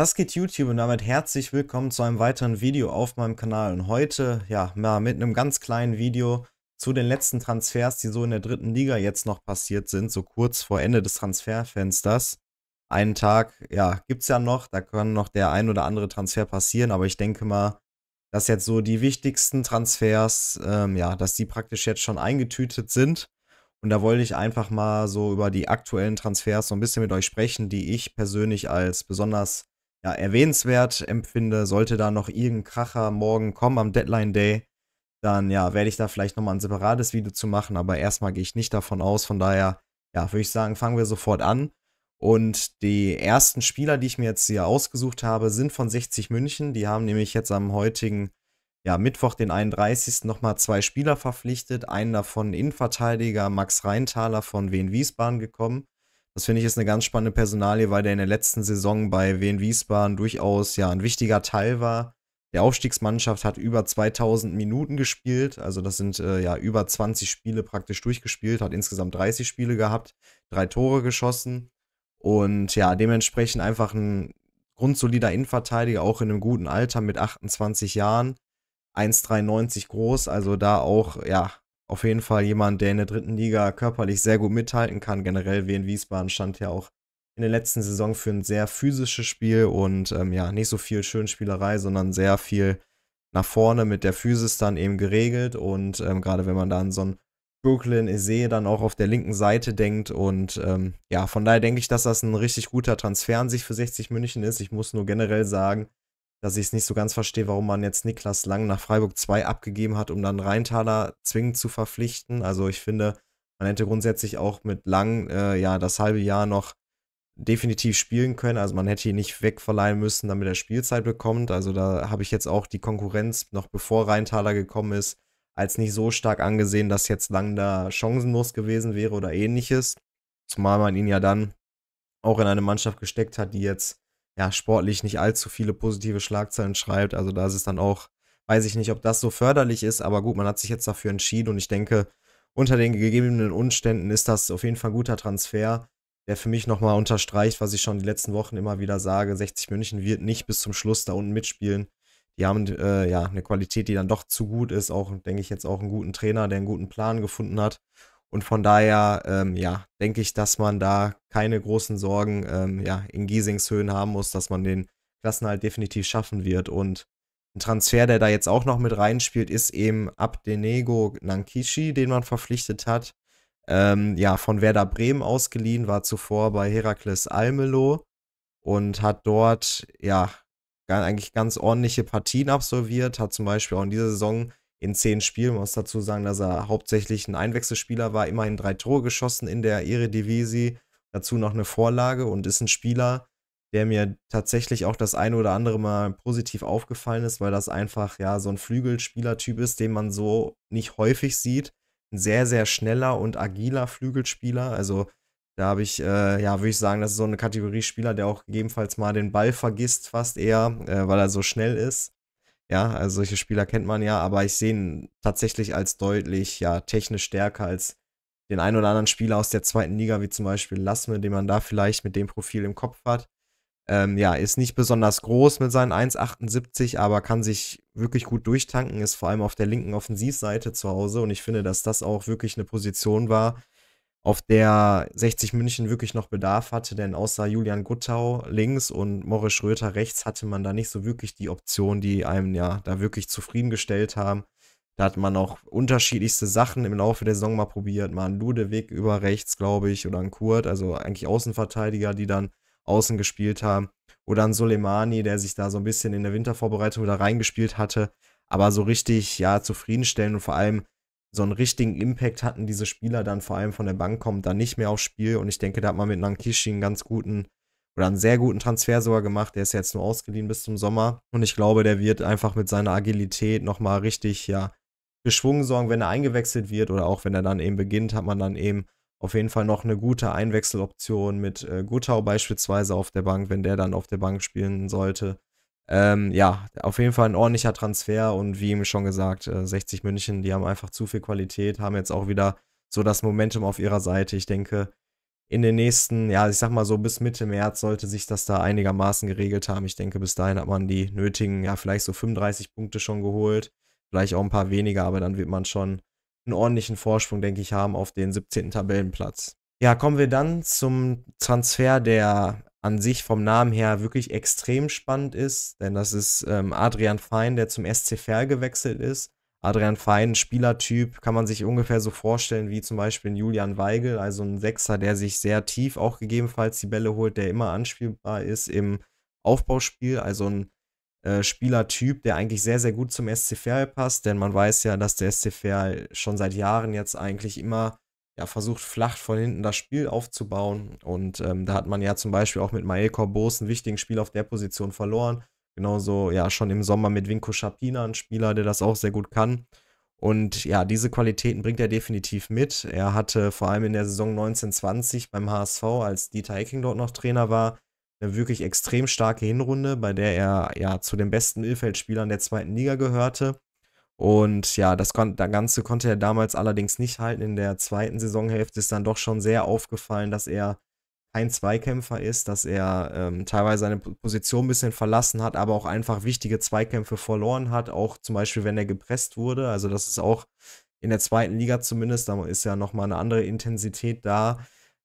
Was geht YouTube und damit herzlich willkommen zu einem weiteren Video auf meinem Kanal und heute, ja, mal mit einem ganz kleinen Video zu den letzten Transfers, die so in der dritten Liga jetzt noch passiert sind, so kurz vor Ende des Transferfensters. Einen Tag, ja, gibt's ja noch, da kann noch der ein oder andere Transfer passieren, aber ich denke mal, dass jetzt so die wichtigsten Transfers, ähm, ja, dass die praktisch jetzt schon eingetütet sind. Und da wollte ich einfach mal so über die aktuellen Transfers so ein bisschen mit euch sprechen, die ich persönlich als besonders ja, erwähnenswert empfinde. Sollte da noch irgendein Kracher morgen kommen am Deadline Day, dann ja, werde ich da vielleicht nochmal ein separates Video zu machen, aber erstmal gehe ich nicht davon aus. Von daher, ja, würde ich sagen, fangen wir sofort an. Und die ersten Spieler, die ich mir jetzt hier ausgesucht habe, sind von 60 München. Die haben nämlich jetzt am heutigen ja, Mittwoch, den 31. nochmal zwei Spieler verpflichtet. Einen davon Innenverteidiger Max Reintaler von Wien Wiesbaden gekommen. Das finde ich ist eine ganz spannende Personalie, weil der in der letzten Saison bei Wien Wiesbaden durchaus ja ein wichtiger Teil war. Der Aufstiegsmannschaft hat über 2000 Minuten gespielt, also das sind äh, ja über 20 Spiele praktisch durchgespielt, hat insgesamt 30 Spiele gehabt, drei Tore geschossen und ja, dementsprechend einfach ein grundsolider Innenverteidiger, auch in einem guten Alter mit 28 Jahren, 1,93 groß, also da auch ja auf jeden Fall jemand, der in der dritten Liga körperlich sehr gut mithalten kann. Generell Wien Wiesbaden stand ja auch in der letzten Saison für ein sehr physisches Spiel und ähm, ja, nicht so viel Schönspielerei, sondern sehr viel nach vorne mit der Physis dann eben geregelt. Und ähm, gerade wenn man da an so ein Brooklyn Ese dann auch auf der linken Seite denkt. Und ähm, ja, von daher denke ich, dass das ein richtig guter Transfer an sich für 60 München ist. Ich muss nur generell sagen, dass ich es nicht so ganz verstehe, warum man jetzt Niklas Lang nach Freiburg 2 abgegeben hat, um dann Rheintaler zwingend zu verpflichten. Also ich finde, man hätte grundsätzlich auch mit Lang äh, ja das halbe Jahr noch definitiv spielen können. Also man hätte ihn nicht wegverleihen müssen, damit er Spielzeit bekommt. Also da habe ich jetzt auch die Konkurrenz, noch bevor Rheintaler gekommen ist, als nicht so stark angesehen, dass jetzt Lang da chancenlos gewesen wäre oder ähnliches. Zumal man ihn ja dann auch in eine Mannschaft gesteckt hat, die jetzt ja, sportlich nicht allzu viele positive Schlagzeilen schreibt. Also da ist es dann auch, weiß ich nicht, ob das so förderlich ist, aber gut, man hat sich jetzt dafür entschieden und ich denke, unter den gegebenen Umständen ist das auf jeden Fall ein guter Transfer, der für mich nochmal unterstreicht, was ich schon die letzten Wochen immer wieder sage. 60 München wird nicht bis zum Schluss da unten mitspielen. Die haben äh, ja eine Qualität, die dann doch zu gut ist. Auch, denke ich, jetzt auch einen guten Trainer, der einen guten Plan gefunden hat. Und von daher, ähm, ja, denke ich, dass man da keine großen Sorgen ähm, ja, in Giesings Höhen haben muss, dass man den Klassenhalt definitiv schaffen wird. Und ein Transfer, der da jetzt auch noch mit reinspielt, ist eben Abdenego Nankishi, den man verpflichtet hat. Ähm, ja, von Werder Bremen ausgeliehen, war zuvor bei Herakles Almelo und hat dort, ja, eigentlich ganz ordentliche Partien absolviert, hat zum Beispiel auch in dieser Saison in zehn Spielen. Man muss dazu sagen, dass er hauptsächlich ein Einwechselspieler war, immerhin drei Tore geschossen in der Eredivisie, dazu noch eine Vorlage und ist ein Spieler, der mir tatsächlich auch das eine oder andere Mal positiv aufgefallen ist, weil das einfach ja so ein Flügelspielertyp ist, den man so nicht häufig sieht. Ein sehr, sehr schneller und agiler Flügelspieler. Also da habe ich, äh, ja, würde ich sagen, das ist so eine Kategorie Spieler, der auch gegebenenfalls mal den Ball vergisst, fast eher, äh, weil er so schnell ist. Ja, also solche Spieler kennt man ja, aber ich sehe ihn tatsächlich als deutlich, ja, technisch stärker als den einen oder anderen Spieler aus der zweiten Liga, wie zum Beispiel Lassme, den man da vielleicht mit dem Profil im Kopf hat. Ähm, ja, ist nicht besonders groß mit seinen 1,78, aber kann sich wirklich gut durchtanken, ist vor allem auf der linken Offensivseite zu Hause und ich finde, dass das auch wirklich eine Position war, auf der 60 München wirklich noch Bedarf hatte, denn außer Julian Guttau links und Morris Schröter rechts hatte man da nicht so wirklich die Optionen, die einem ja da wirklich zufriedengestellt haben. Da hat man auch unterschiedlichste Sachen im Laufe der Saison mal probiert. Mal einen Ludewig über rechts, glaube ich, oder einen Kurt, also eigentlich Außenverteidiger, die dann außen gespielt haben. Oder einen Soleimani, der sich da so ein bisschen in der Wintervorbereitung wieder reingespielt hatte. Aber so richtig, ja, zufriedenstellend und vor allem so einen richtigen Impact hatten diese Spieler dann vor allem von der Bank kommt dann nicht mehr aufs Spiel. Und ich denke, da hat man mit Nankishi einen ganz guten oder einen sehr guten Transfer sogar gemacht. Der ist jetzt nur ausgeliehen bis zum Sommer. Und ich glaube, der wird einfach mit seiner Agilität nochmal richtig, ja, geschwungen sorgen, wenn er eingewechselt wird oder auch wenn er dann eben beginnt, hat man dann eben auf jeden Fall noch eine gute Einwechseloption mit äh, Gutau beispielsweise auf der Bank, wenn der dann auf der Bank spielen sollte. Ähm, ja, auf jeden Fall ein ordentlicher Transfer und wie eben schon gesagt, 60 äh, München, die haben einfach zu viel Qualität, haben jetzt auch wieder so das Momentum auf ihrer Seite. Ich denke, in den nächsten, ja, ich sag mal so bis Mitte März sollte sich das da einigermaßen geregelt haben. Ich denke, bis dahin hat man die nötigen, ja, vielleicht so 35 Punkte schon geholt, vielleicht auch ein paar weniger, aber dann wird man schon einen ordentlichen Vorsprung, denke ich, haben auf den 17. Tabellenplatz. Ja, kommen wir dann zum Transfer der an sich vom Namen her wirklich extrem spannend ist, denn das ist ähm, Adrian Fein, der zum SCFR gewechselt ist. Adrian Fein, Spielertyp, kann man sich ungefähr so vorstellen wie zum Beispiel Julian Weigel, also ein Sechser, der sich sehr tief auch gegebenenfalls die Bälle holt, der immer anspielbar ist im Aufbauspiel, also ein äh, Spielertyp, der eigentlich sehr, sehr gut zum SCFR passt, denn man weiß ja, dass der SCFR schon seit Jahren jetzt eigentlich immer ja, versucht flach von hinten das Spiel aufzubauen. Und ähm, da hat man ja zum Beispiel auch mit Mael Corbos einen wichtigen Spiel auf der Position verloren. Genauso ja schon im Sommer mit Vinko Schapina, ein Spieler, der das auch sehr gut kann. Und ja, diese Qualitäten bringt er definitiv mit. Er hatte vor allem in der Saison 1920 beim HSV, als Dieter Ecking dort noch Trainer war, eine wirklich extrem starke Hinrunde, bei der er ja zu den besten Mittelfeldspielern der zweiten Liga gehörte. Und ja, das, kon das Ganze konnte er damals allerdings nicht halten. In der zweiten Saisonhälfte ist dann doch schon sehr aufgefallen, dass er kein Zweikämpfer ist, dass er ähm, teilweise seine Position ein bisschen verlassen hat, aber auch einfach wichtige Zweikämpfe verloren hat, auch zum Beispiel, wenn er gepresst wurde. Also das ist auch in der zweiten Liga zumindest, da ist ja nochmal eine andere Intensität da.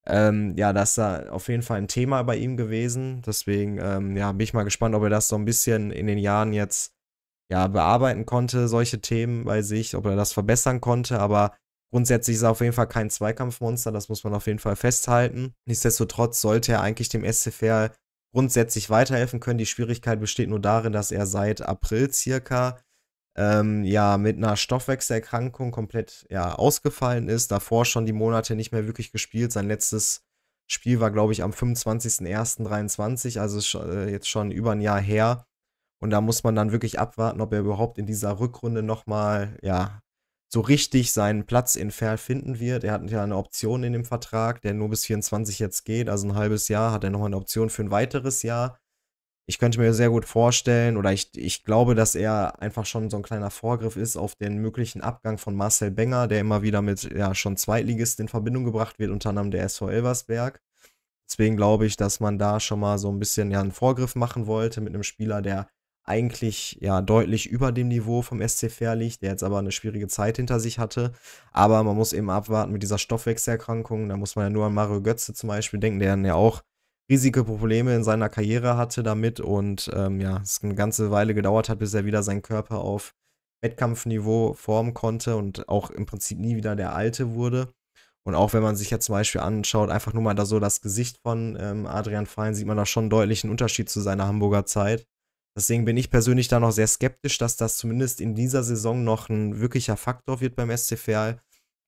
Ähm, ja, das ist da auf jeden Fall ein Thema bei ihm gewesen. Deswegen ähm, ja, bin ich mal gespannt, ob er das so ein bisschen in den Jahren jetzt ja, bearbeiten konnte, solche Themen bei sich, ob er das verbessern konnte, aber grundsätzlich ist er auf jeden Fall kein Zweikampfmonster, das muss man auf jeden Fall festhalten. Nichtsdestotrotz sollte er eigentlich dem SCFR grundsätzlich weiterhelfen können. Die Schwierigkeit besteht nur darin, dass er seit April circa ähm, ja mit einer Stoffwechselerkrankung komplett ja, ausgefallen ist, davor schon die Monate nicht mehr wirklich gespielt. Sein letztes Spiel war, glaube ich, am 25.01.23, also äh, jetzt schon über ein Jahr her. Und da muss man dann wirklich abwarten, ob er überhaupt in dieser Rückrunde nochmal, ja, so richtig seinen Platz in Fair finden wird. Er hat ja eine Option in dem Vertrag, der nur bis 24 jetzt geht, also ein halbes Jahr, hat er nochmal eine Option für ein weiteres Jahr. Ich könnte mir sehr gut vorstellen, oder ich, ich glaube, dass er einfach schon so ein kleiner Vorgriff ist auf den möglichen Abgang von Marcel Benger, der immer wieder mit ja schon Zweitligist in Verbindung gebracht wird, unter anderem der SV Elversberg. Deswegen glaube ich, dass man da schon mal so ein bisschen ja einen Vorgriff machen wollte mit einem Spieler, der eigentlich ja deutlich über dem Niveau vom SC Fair liegt, der jetzt aber eine schwierige Zeit hinter sich hatte. Aber man muss eben abwarten mit dieser Stoffwechselerkrankung. Da muss man ja nur an Mario Götze zum Beispiel denken, der dann ja auch riesige Probleme in seiner Karriere hatte damit und ähm, ja, es eine ganze Weile gedauert hat, bis er wieder seinen Körper auf Wettkampfniveau formen konnte und auch im Prinzip nie wieder der Alte wurde. Und auch wenn man sich jetzt zum Beispiel anschaut, einfach nur mal da so das Gesicht von ähm, Adrian Fein, sieht man da schon deutlich einen Unterschied zu seiner Hamburger Zeit. Deswegen bin ich persönlich da noch sehr skeptisch, dass das zumindest in dieser Saison noch ein wirklicher Faktor wird beim SCVL.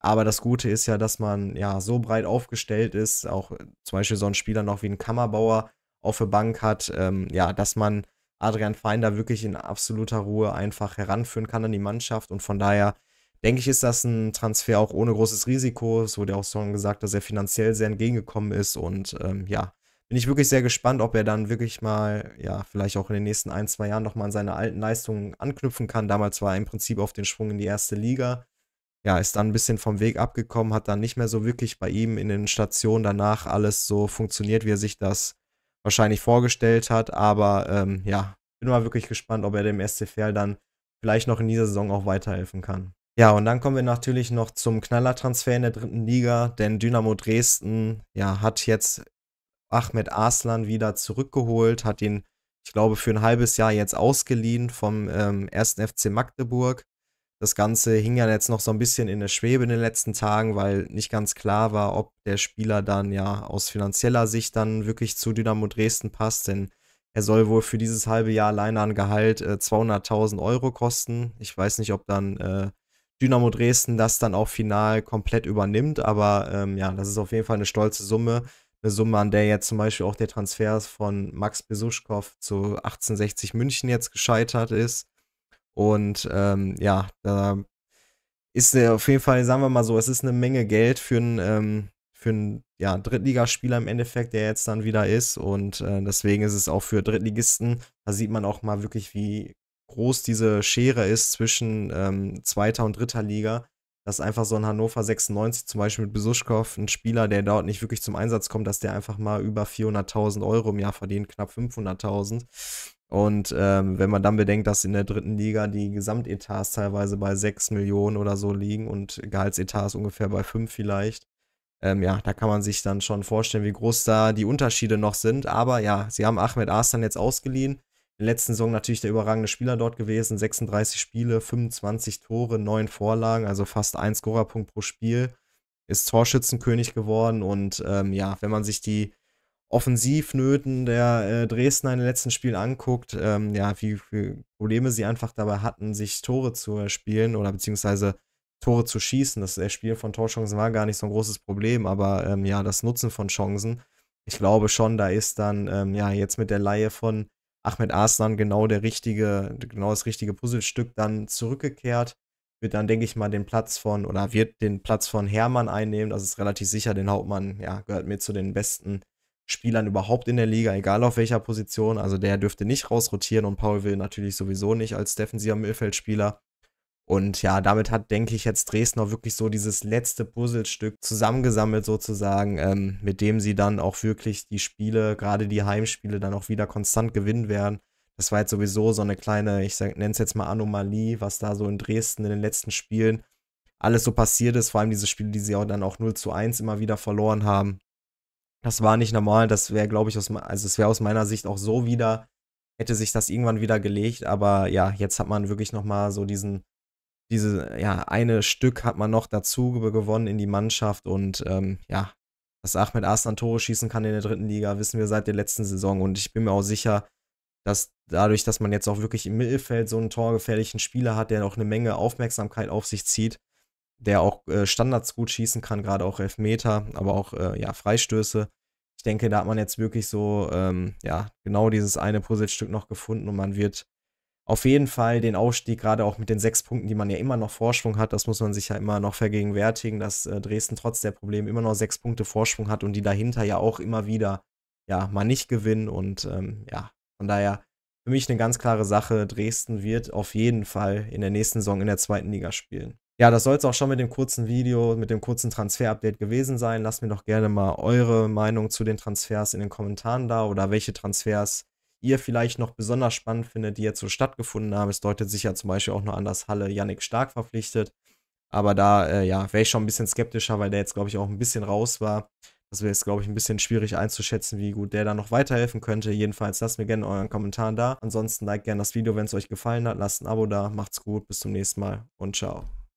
Aber das Gute ist ja, dass man ja so breit aufgestellt ist, auch äh, zum Beispiel so einen Spieler noch wie ein Kammerbauer auf der Bank hat, ähm, ja, dass man Adrian Fein da wirklich in absoluter Ruhe einfach heranführen kann an die Mannschaft. Und von daher denke ich, ist das ein Transfer auch ohne großes Risiko. Es wurde ja auch schon gesagt, dass er finanziell sehr entgegengekommen ist. Und ähm, ja, bin ich wirklich sehr gespannt, ob er dann wirklich mal, ja, vielleicht auch in den nächsten ein, zwei Jahren nochmal an seine alten Leistungen anknüpfen kann. Damals war er im Prinzip auf den Sprung in die erste Liga. Ja, ist dann ein bisschen vom Weg abgekommen, hat dann nicht mehr so wirklich bei ihm in den Stationen danach alles so funktioniert, wie er sich das wahrscheinlich vorgestellt hat. Aber ähm, ja, bin mal wirklich gespannt, ob er dem SCFL dann vielleicht noch in dieser Saison auch weiterhelfen kann. Ja, und dann kommen wir natürlich noch zum Knallertransfer in der dritten Liga, denn Dynamo Dresden ja, hat jetzt Ahmed Aslan wieder zurückgeholt, hat ihn, ich glaube, für ein halbes Jahr jetzt ausgeliehen vom ähm, FC Magdeburg. Das Ganze hing ja jetzt noch so ein bisschen in der Schwebe in den letzten Tagen, weil nicht ganz klar war, ob der Spieler dann ja aus finanzieller Sicht dann wirklich zu Dynamo Dresden passt, denn er soll wohl für dieses halbe Jahr alleine an Gehalt äh, 200.000 Euro kosten. Ich weiß nicht, ob dann äh, Dynamo Dresden das dann auch final komplett übernimmt, aber ähm, ja, das ist auf jeden Fall eine stolze Summe eine Summe, an der jetzt zum Beispiel auch der Transfer von Max Besuschkow zu 1860 München jetzt gescheitert ist. Und ähm, ja, da ist auf jeden Fall, sagen wir mal so, es ist eine Menge Geld für einen, ähm, für einen ja, Drittligaspieler im Endeffekt, der jetzt dann wieder ist. Und äh, deswegen ist es auch für Drittligisten, da sieht man auch mal wirklich, wie groß diese Schere ist zwischen ähm, zweiter und dritter Liga dass einfach so ein Hannover 96 zum Beispiel mit Besuschkow, ein Spieler, der dort nicht wirklich zum Einsatz kommt, dass der einfach mal über 400.000 Euro im Jahr verdient, knapp 500.000. Und ähm, wenn man dann bedenkt, dass in der dritten Liga die Gesamtetats teilweise bei 6 Millionen oder so liegen und Gehaltsetats ungefähr bei 5 vielleicht, ähm, ja, da kann man sich dann schon vorstellen, wie groß da die Unterschiede noch sind. Aber ja, sie haben Ahmed Arslan jetzt ausgeliehen im letzten Saison natürlich der überragende Spieler dort gewesen. 36 Spiele, 25 Tore, 9 Vorlagen, also fast ein Scorerpunkt pro Spiel. Ist Torschützenkönig geworden und ähm, ja, wenn man sich die Offensivnöten der äh, Dresdner in den letzten Spielen anguckt, ähm, ja, wie viele Probleme sie einfach dabei hatten, sich Tore zu erspielen oder beziehungsweise Tore zu schießen. Das Erspielen von Torchancen war gar nicht so ein großes Problem, aber ähm, ja, das Nutzen von Chancen, ich glaube schon, da ist dann ähm, ja jetzt mit der Laie von Ahmed Arslan genau der richtige, genau das richtige Puzzlestück dann zurückgekehrt. Wird dann, denke ich mal, den Platz von, oder wird den Platz von Hermann einnehmen. Das ist relativ sicher, den Hauptmann, ja, gehört mir zu den besten Spielern überhaupt in der Liga, egal auf welcher Position. Also der dürfte nicht rausrotieren und Paul will natürlich sowieso nicht als defensiver Mittelfeldspieler. Und ja, damit hat, denke ich, jetzt Dresden auch wirklich so dieses letzte Puzzlestück zusammengesammelt, sozusagen, ähm, mit dem sie dann auch wirklich die Spiele, gerade die Heimspiele, dann auch wieder konstant gewinnen werden. Das war jetzt sowieso so eine kleine, ich nenne es jetzt mal Anomalie, was da so in Dresden in den letzten Spielen alles so passiert ist, vor allem diese Spiele, die sie auch dann auch 0 zu 1 immer wieder verloren haben. Das war nicht normal, das wäre, glaube ich, aus, also es wäre aus meiner Sicht auch so wieder, hätte sich das irgendwann wieder gelegt, aber ja, jetzt hat man wirklich nochmal so diesen diese, ja, eine Stück hat man noch dazu gewonnen in die Mannschaft und ähm, ja, dass Ahmed Aslan Tore schießen kann in der dritten Liga, wissen wir seit der letzten Saison und ich bin mir auch sicher, dass dadurch, dass man jetzt auch wirklich im Mittelfeld so einen torgefährlichen Spieler hat, der auch eine Menge Aufmerksamkeit auf sich zieht, der auch äh, Standards gut schießen kann, gerade auch Elfmeter, aber auch äh, ja, Freistöße. Ich denke, da hat man jetzt wirklich so ähm, ja, genau dieses eine Puzzlestück noch gefunden und man wird auf jeden Fall den Aufstieg, gerade auch mit den sechs Punkten, die man ja immer noch Vorsprung hat, das muss man sich ja immer noch vergegenwärtigen, dass äh, Dresden trotz der Probleme immer noch sechs Punkte Vorsprung hat und die dahinter ja auch immer wieder ja mal nicht gewinnen. Und ähm, ja, von daher für mich eine ganz klare Sache. Dresden wird auf jeden Fall in der nächsten Saison in der zweiten Liga spielen. Ja, das soll es auch schon mit dem kurzen Video, mit dem kurzen Transfer-Update gewesen sein. Lasst mir doch gerne mal eure Meinung zu den Transfers in den Kommentaren da oder welche Transfers ihr vielleicht noch besonders spannend findet, die jetzt so stattgefunden haben. Es deutet sich ja zum Beispiel auch noch an, dass Halle Yannick Stark verpflichtet. Aber da, äh, ja, wäre ich schon ein bisschen skeptischer, weil der jetzt, glaube ich, auch ein bisschen raus war. Das wäre jetzt, glaube ich, ein bisschen schwierig einzuschätzen, wie gut der da noch weiterhelfen könnte. Jedenfalls lasst mir gerne euren Kommentar da. Ansonsten liked gerne das Video, wenn es euch gefallen hat. Lasst ein Abo da. Macht's gut, bis zum nächsten Mal und ciao.